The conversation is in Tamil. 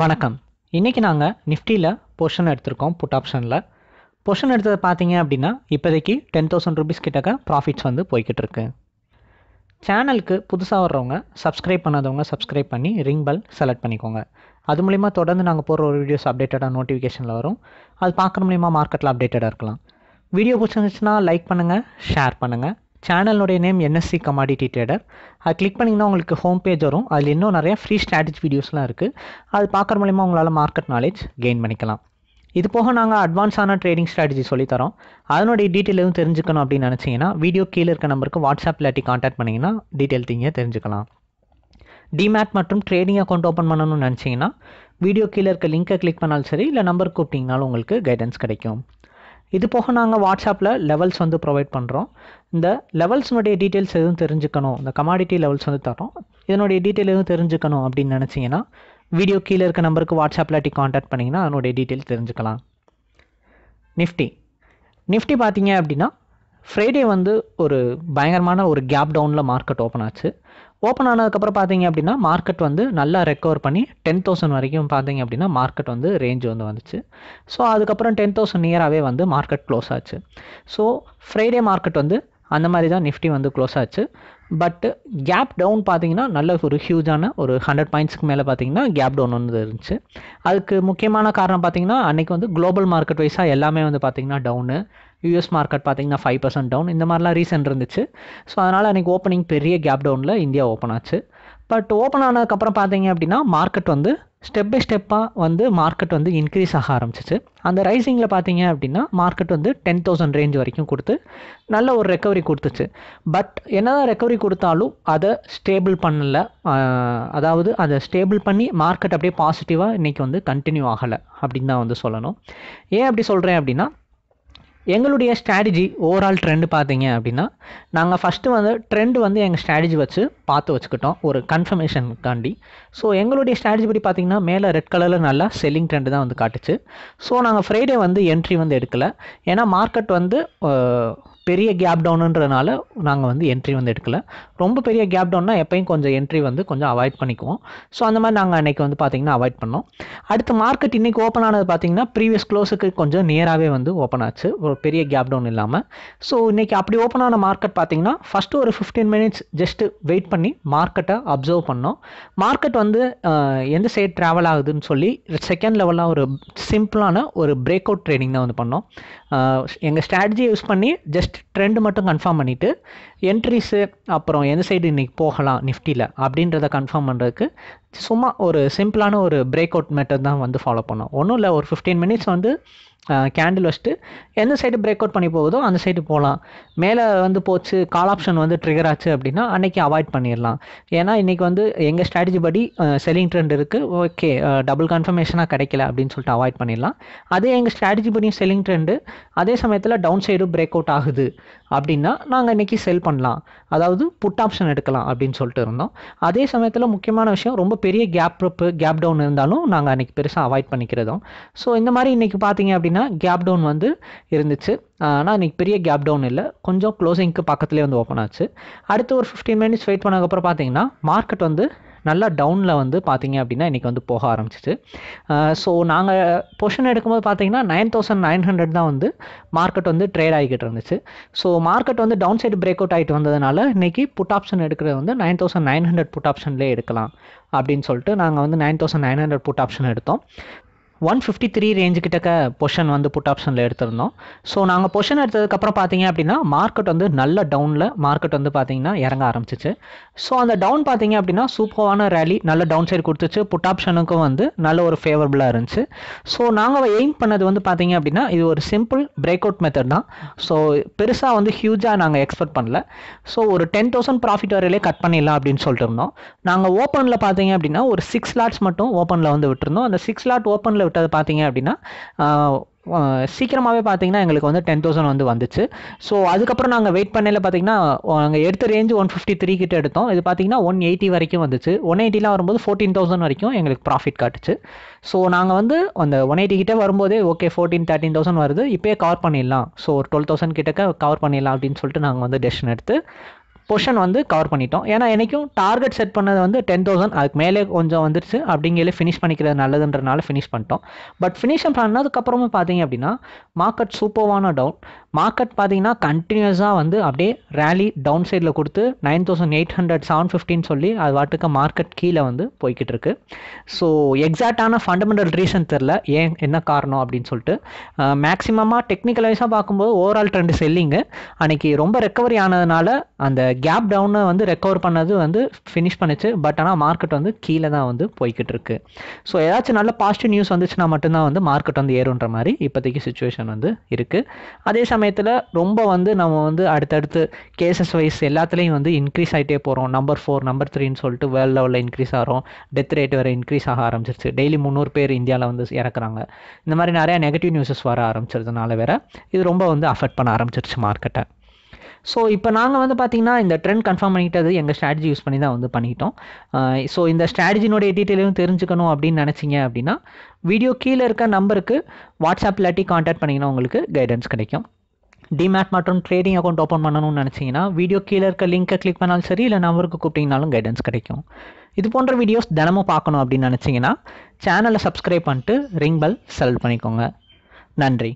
வணக்கம் இன்றைக்கி நாங்கள் நிஃப்டியில் பொஷன் எடுத்திருக்கோம் புட் ஆப்ஷனில் பொஷன் எடுத்தது பார்த்தீங்க அப்படின்னா இப்போதைக்கு டென் தௌசண்ட் ருபீஸ் கிட்டக்க ப்ராஃபிட்ஸ் வந்து போய்கிட்டு இருக்கு சேனலுக்கு புதுசாக வர்றவங்க சப்ஸ்கிரைப் பண்ணாதவங்க சப்ஸ்கிரைப் பண்ணி ரிங் பெல் செலக்ட் பண்ணிக்கோங்க அது மூலிமா தொடர்ந்து நாங்கள் போகிற ஒரு வீடியோஸ் அப்டேட்டடாக நோட்டிஃபிகேஷனில் வரும் அது பார்க்குற மூலிமா மார்க்கெட்டில் அப்டேட்டடாக இருக்கலாம் வீடியோ பிடிச்சிருந்துச்சுன்னா லைக் பண்ணுங்கள் ஷேர் பண்ணுங்கள் சேனலுடைய நேம் என்எஸ்சி கமாடிட்டி ட்ரேடர் அது கிளிக் பண்ணிங்கன்னா உங்களுக்கு ஹோம் பேஜ் வரும் அதில் இன்னும் நிறைய ஃப்ரீ ஸ்ட்ராட்டஜி வீடியோஸ்லாம் இருக்குது அது பார்க்குற மூலிமா உங்களால் மார்க்கெட் நாலேஜ் கெயின் பண்ணிக்கலாம் இது போக நாங்கள் அட்வான்ஸான ட்ரேடிங் ஸ்ட்ராட்டஜி சொல்லித்தரோம் அதனுடைய டீட்டெயில் எதுவும் தெரிஞ்சுக்கணும் அப்படின்னு நினச்சிங்கன்னா வீடியோ கீழே இருக்க நம்பருக்கு வாட்ஸ்அப் இல்லாட்டி காண்டாக்ட் பண்ணிங்கன்னா டீட்டெயில் தீங்க தெரிஞ்சுக்கலாம் டிமேட் மற்றும் ட்ரேடிங் அக்கௌண்ட் ஓப்பன் பண்ணணும்னு நினச்சிங்கன்னா வீடியோ கீழே இருக்க லிங்கை கிளிக் பண்ணாலும் சரி இல்லை நம்பர் கூப்பிட்டிங்கனாலும் உங்களுக்கு கைடன்ஸ் கிடைக்கும் இது போக நாங்கள் வாட்ஸ்அப்பில் லெவல்ஸ் வந்து ப்ரொவைட் பண்ணுறோம் இந்த லெவல்ஸ்னுடைய டீட்டெயில்ஸ் எதுவும் தெரிஞ்சுக்கணும் இந்த கமாடிட்டி லெவல்ஸ் வந்து தரோம் இதனுடைய டீட்டெயில் எதுவும் தெரிஞ்சுக்கணும் அப்படின்னு நினச்சிங்கன்னா வீடியோ கீழே இருக்க நம்பருக்கு வாட்ஸ்அப்பில் டி காண்டாக்ட் பண்ணிங்கன்னா அதனுடைய டீட்டெயில் தெரிஞ்சுக்கலாம் நிஃப்டி நிஃப்டி பார்த்தீங்க அப்படின்னா ஃப்ரைடே வந்து ஒரு பயங்கரமான ஒரு கேப் டவுனில் மார்க்கெட் ஓப்பன் ஆச்சு ஓப்பன் ஆனதுக்கப்புறம் பார்த்தீங்க அப்படின்னா மார்க்கெட் வந்து நல்லா ரெக்கவர் பண்ணி டென் தௌசண்ட் வரைக்கும் பார்த்தீங்க அப்படின்னா மார்க்கெட் வந்து ரேஞ்ச் வந்து வந்துச்சு ஸோ அதுக்கப்புறம் டென் தௌசண்ட் நியராகவே வந்து மார்க்கெட் க்ளோஸ் ஆச்சு ஸோ ஃப்ரைடே மார்க்கெட் வந்து அந்த மாதிரி தான் நிஃப்டி வந்து க்ளோஸ் ஆச்சு பட் கேப் டவுன் பார்த்தீங்கன்னா நல்ல ஒரு ஹியூஜான ஒரு ஹண்ட்ரட் பாயிண்ட்ஸ்க்கு மேலே பார்த்தீங்கன்னா கேப் டவுன் வந்து இருந்துச்சு அதுக்கு முக்கியமான காரணம் பார்த்தீங்கன்னா அன்றைக்கி வந்து குளோபல் மார்க்கெட் வைஸாக எல்லாமே வந்து பார்த்திங்கன்னா டவுனு யூஎஸ் மார்க்கெட் பார்த்தீங்கன்னா ஃபைவ் பர்சன்ட் டவுன் இந்த மாதிரிலாம் ரீசன் இருந்துச்சு ஸோ அதனால் அன்றைக்கி ஓப்பனிங் பெரிய கேப் டவுனில் இந்தியா ஓப்பன் ஆச்சு பட் ஓப்பன் ஆனதுக்கப்புறம் பார்த்தீங்க அப்படின்னா மார்க்கெட் வந்து ஸ்டெப் பை ஸ்டெப்பாக வந்து மார்க்கெட் வந்து இன்க்ரீஸ் ஆக ஆரம்பிச்சிச்சு அந்த ரைசிங்கில் பார்த்தீங்க அப்படின்னா மார்க்கெட் வந்து டென் தௌசண்ட் ரேஞ்ச் வரைக்கும் கொடுத்து நல்ல ஒரு ரெக்கவரி கொடுத்துச்சு பட் என்னதான் ரெக்கவரி கொடுத்தாலும் அதை ஸ்டேபிள் பண்ணலை அதாவது அதை ஸ்டேபிள் பண்ணி மார்க்கெட் அப்படியே பாசிட்டிவாக இன்றைக்கி வந்து கண்டினியூ ஆகலை அப்படின்னு தான் வந்து சொல்லணும் ஏன் அப்படி சொல்கிறேன் அப்படின்னா எங்களுடைய ஸ்ட்ராட்டஜி ஓவரால் ட்ரெண்டு பார்த்தீங்க அப்படின்னா நாங்கள் ஃபஸ்ட்டு வந்து ட்ரெண்டு வந்து எங்கள் ஸ்ட்ராட்டஜி வச்சு பார்த்து வச்சுக்கிட்டோம் ஒரு கன்ஃபர்மேஷனுக்காண்டி ஸோ எங்களுடைய ஸ்ட்ராட்டஜி படி பார்த்திங்கன்னா மேலே ரெட் கலரில் நல்லா செல்லிங் ட்ரெண்டு தான் வந்து காட்டுச்சு ஸோ நாங்கள் ஃப்ரைடே வந்து என்ட்ரி வந்து எடுக்கலை ஏன்னா மார்க்கெட் வந்து பெரிய கேப் டவுனுன்றதுனால நாங்கள் வந்து என்ட்ரி வந்து எடுக்கலை ரொம்ப பெரிய கேப் டவுன்னா எப்பயும் கொஞ்சம் என்ட்ரி வந்து கொஞ்சம் அவாய்ட் பண்ணிக்குவோம் ஸோ அந்த மாதிரி நாங்கள் அன்றைக்கி வந்து பார்த்திங்கன்னா அவாய்ட் பண்ணோம் அடுத்து மார்க்கெட் இன்றைக்கி ஓப்பன் ஆனது பார்த்திங்கன்னா ப்ரீவியஸ் க்ளோஸுக்கு கொஞ்சம் நியராகவே வந்து ஓப்பன் ஆச்சு ஒரு பெரிய கேப் டவுன் இல்லாமல் ஸோ இன்றைக்கி அப்படி ஓப்பன் ஆன மார்க்கெட் பார்த்திங்கன்னா ஃபஸ்ட்டு ஒரு ஃபிஃப்டீன் மினிட்ஸ் ஜஸ்ட்டு வெயிட் பண்ணி பண்ணி மார்க்கெட்டை அப்சர்வ் பண்ணோம் மார்க்கெட் வந்து எந்த சைடு ட்ராவல் ஆகுதுன்னு சொல்லி செகண்ட் லெவலாக ஒரு சிம்பிளான ஒரு பிரேக் அவுட் ட்ரேடிங் தான் வந்து பண்ணோம் எங்கள் ஸ்ட்ராட்டஜி யூஸ் பண்ணி ஜஸ்ட் ட்ரெண்டு மட்டும் கன்ஃபார்ம் பண்ணிவிட்டு என்ட்ரிஸு அப்புறம் எந்த சைடு இன்றைக்கி போகலாம் நிஃப்டியில் அப்படின்றத கன்ஃபார்ம் பண்ணுறதுக்கு சும்மா ஒரு சிம்பிளான ஒரு பிரேக் அவுட் மெத்தட் தான் வந்து ஃபாலோ பண்ணோம் ஒன்றும் இல்லை ஒரு ஃபிஃப்டீன் மினிட்ஸ் வந்து கேண்டில் வச்சுட்டு எந்த சைடு பிரேக் அவுட் பண்ணி போகுதோ அந்த சைடு போகலாம் மேலே வந்து போச்சு கால் ஆப்ஷன் வந்து ட்ரிகர் ஆச்சு அப்படின்னா அன்றைக்கி அவாய்ட் பண்ணிடலாம் ஏன்னா இன்றைக்கி வந்து எங்கள் ஸ்ட்ராட்டஜி படி செல்லிங் ட்ரெண்ட் இருக்குது ஓகே டபுள் கன்ஃபர்மேஷனாக கிடைக்கல அப்படின்னு சொல்லிட்டு அவாய்ட் பண்ணிடலாம் அதே எங்கள் ஸ்ட்ராட்டஜி படி செல்லிங் ட்ரெண்டு அதே சமயத்தில் டவுன் சைடும் பிரேக் அவுட் ஆகுது அப்படின்னா நாங்கள் இன்றைக்கி செல் பண்ணலாம் அதாவது புட் ஆப்ஷன் எடுக்கலாம் அப்படின்னு சொல்லிட்டு இருந்தோம் அதே சமயத்தில் முக்கியமான விஷயம் ரொம்ப பெரிய கேப் கேப் டவுன் இருந்தாலும் நாங்கள் அன்றைக்கி பெருசாக அவாய்ட் பண்ணிக்கிறதும் ஸோ இந்த மாதிரி இன்றைக்கி பார்த்தீங்க அப்படின்னா அப்படின்னா கேப் டவுன் வந்து இருந்துச்சு ஆனால் இன்றைக்கி பெரிய கேப் டவுன் இல்லை கொஞ்சம் க்ளோசிங்க்கு பக்கத்துலேயே வந்து ஓப்பன் ஆச்சு அடுத்து ஒரு ஃபிஃப்டீன் மினிட்ஸ் வெயிட் பண்ணதுக்கப்புறம் பார்த்தீங்கன்னா மார்க்கெட் வந்து நல்லா டவுனில் வந்து பார்த்தீங்க அப்படின்னா இன்றைக்கி வந்து போக ஆரம்பிச்சிச்சு ஸோ நாங்கள் பொஷன் எடுக்கும்போது பார்த்தீங்கன்னா நைன் தௌசண்ட் நைன் ஹண்ட்ரட் தான் வந்து மார்க்கெட் வந்து ட்ரேட் ஆகிக்கிட்டு இருந்துச்சு ஸோ மார்க்கெட் வந்து டவுன் சைடு பிரேக் அவுட் ஆகிட்டு வந்ததுனால இன்றைக்கி புட் ஆப்ஷன் எடுக்கிறது வந்து nine thousand nine hundred put ஆப்ஷன்லேயே எடுக்கலாம் அப்படின்னு சொல்லிட்டு நாங்கள் வந்து nine thousand nine hundred put option எடுத்தோம் ஒன் ஃபிஃப்டி த்ரீ ரேஞ்சு கிட்டக்க பொஷன் வந்து புட் ஆப்ஷனில் எடுத்திருந்தோம் ஸோ நாங்கள் பொஷன் எடுத்ததுக்கப்புறம் பார்த்தீங்க அப்படின்னா மார்க்கெட் வந்து நல்ல டவுனில் மார்க்கெட் வந்து பார்த்தீங்கன்னா இறங்க ஆரம்பிச்சிச்சு ஸோ அந்த டவுன் பார்த்தீங்க அப்படின்னா சூப்பரான ரேலி நல்ல டவுன் சைடு கொடுத்துச்சு புட் ஆப்ஷனுக்கும் வந்து நல்ல ஒரு ஃபேவரபுளாக இருந்துச்சு ஸோ நாங்கள் எய்ம் பண்ணது வந்து பார்த்தீங்க அப்படின்னா இது ஒரு சிம்பிள் பிரேக் அவுட் மெத்தட் தான் ஸோ பெருசாக வந்து ஹியூஜாக நாங்கள் எக்ஸ்பெக்ட் பண்ணல ஸோ ஒரு டென் தௌசண்ட் ப்ராஃபிட் வரையிலே கட் பண்ணிடலாம் அப்படின்னு சொல்லிட்டு இருந்தோம் நாங்கள் ஓப்பனில் பார்த்தீங்க அப்படின்னா ஒரு சிக்ஸ் லாட்ஸ் மட்டும் ஓப்பனில் வந்து விட்டுருந்தோம் அந்த சிக்ஸ் லாட் ஓப்பனில் விட்டது பார்த்தீங்க அப்படின்னா சீக்கிரமாகவே பார்த்தீங்கன்னா எங்களுக்கு வந்து டென் தௌசண்ட் வந்து வந்துச்சு ஸோ அதுக்கப்புறம் நாங்கள் வெயிட் பண்ணையில் பார்த்தீங்கன்னா நாங்கள் எடுத்த ரேஞ்சு ஒன் ஃபிஃப்டி த்ரீ கிட்ட எடுத்தோம் இது பார்த்தீங்கன்னா ஒன் எயிட்டி வரைக்கும் வந்துச்சு ஒன் எயிட்டிலாம் வரும்போது ஃபோர்டீன் தௌசண்ட் வரைக்கும் எங்களுக்கு ப்ராஃபிட் காட்டுச்சு ஸோ நாங்கள் வந்து அந்த ஒன் எயிட்டி கிட்டே வரும்போதே ஓகே ஃபோர்டீன் தேர்ட்டின் தௌசண்ட் வருது இப்போயே கவர் பண்ணிடலாம் ஸோ ஒரு டுவெல் தௌசண்ட் கிட்டக்க கவர் பண்ணிடலாம் அப்படின்னு சொல்லிட்டு நாங்கள் வந்து டெசிஷன் எடுத்து பொஷன் வந்து கவர் பண்ணிட்டோம் ஏன்னா என்றைக்கும் டார்கெட் செட் பண்ணது வந்து டென் தௌசண்ட் அதுக்கு மேலே கொஞ்சம் வந்துருச்சு அப்படிங்கிறது ஃபினிஷ் பண்ணிக்கிறது நல்லதுன்றனால ஃபினிஷ் பண்ணிட்டோம் பட் ஃபினிஷன் பண்ணதுக்கப்புறமும் பார்த்தீங்க அப்படின்னா மார்க்கெட் சூப்பர்வான டவுன் மார்க்கெட் பார்த்தீங்கன்னா கண்டினியூஸாக வந்து அப்படியே ரேலி டவுன் சைடில் கொடுத்து nine thousand eight hundred seven ஃபிஃப்டின்னு சொல்லி அது வாட்டுக்கு மார்க்கெட் கீழே வந்து போய்கிட்டு இருக்கு ஸோ எக்ஸாக்டான ஃபண்டமெண்டல் ரீசன் தெரில ஏன் என்ன காரணம் அப்படின்னு சொல்லிட்டு மேக்ஸிமமாக டெக்னிக்கல் வைஸாக பார்க்கும்போது ஓவரால் ட்ரெண்டு செல்லிங்கு அன்றைக்கி ரொம்ப ரெக்கவரி ஆனதுனால அந்த கேப் டவுனை வந்து ரெக்கவர் பண்ணது வந்து ஃபினிஷ் பண்ணிச்சு பட் ஆனால் மார்க்கெட் வந்து கீழே தான் வந்து போய்கிட்டு இருக்கு ஸோ ஏதாச்சும் நல்ல பாசிட்டிவ் நியூஸ் வந்துச்சுன்னா மட்டும்தான் வந்து மார்க்கெட் வந்து ஏறுன்ற மாதிரி இப்போதைக்கு சுச்சுவேஷன் வந்து இருக்குது அதே சமயத்தில் ரொம்ப வந்து நம்ம வந்து அடுத்தடுத்து கேசஸ் வைஸ் எல்லாத்துலேயும் வந்து இன்க்ரீஸ் ஆகிட்டே போகிறோம் நம்பர் ஃபோர் நம்பர் த்ரீன்னு சொல்லிட்டு வேர்ல்ட் லெவலில் இன்க்ரீஸ் ஆகிறோம் டெத் ரேட் வேறு இன்க்ரீஸ் ஆக ஆரம்பிச்சிருச்சு டெய்லி முந்நூறு பேர் இந்தியாவில் வந்து இறக்குறாங்க இந்த மாதிரி நிறையா நெகட்டிவ் நியூஸஸ் வர ஆரம்பிச்சிருந்தனால வேற இது ரொம்ப வந்து அஃபெக்ட் பண்ண ஆரம்பிச்சிருச்சு மார்க்கெட்டை ஸோ இப்போ நாங்கள் வந்து பார்த்தீங்கன்னா இந்த ட்ரெண்ட் கன்ஃபார்ம் பண்ணிக்கிட்டது எங்கள் ஸ்ட்ராட்டஜி யூஸ் பண்ணி தான் வந்து பண்ணிட்டோம் ஸோ இந்த ஸ்ட்ராட்டஜினுடைய டீட்டெயிலும் தெரிஞ்சுக்கணும் அப்படின்னு நினச்சிங்க அப்படின்னா வீடியோ கீழே இருக்க நம்பருக்கு வாட்ஸ்அப் இல்லாட்டி காண்டாக்ட் பண்ணிங்கன்னா உங்களுக்கு கைடன்ஸ் கிடைக்கும் டிமேட் மற்றும் ட்ரேடிங் அக்கௌண்ட் ஓப்பன் பண்ணணும்னு நினச்சிங்கன்னா வீடியோ கீழே இருக்க லிங்க்கை கிளிக் பண்ணாலும் சரி இல்லை நம்பருக்கு கூப்பிட்டிங்கனாலும் கைடன்ஸ் கிடைக்கும் இது போன்ற வீடியோஸ் தினமும் பார்க்கணும் அப்படின்னு நினச்சிங்கன்னா சேனலை சப்ஸ்கிரைப் பண்ணிட்டு ரிங் பெல் செலக்ட் பண்ணிக்கோங்க நன்றி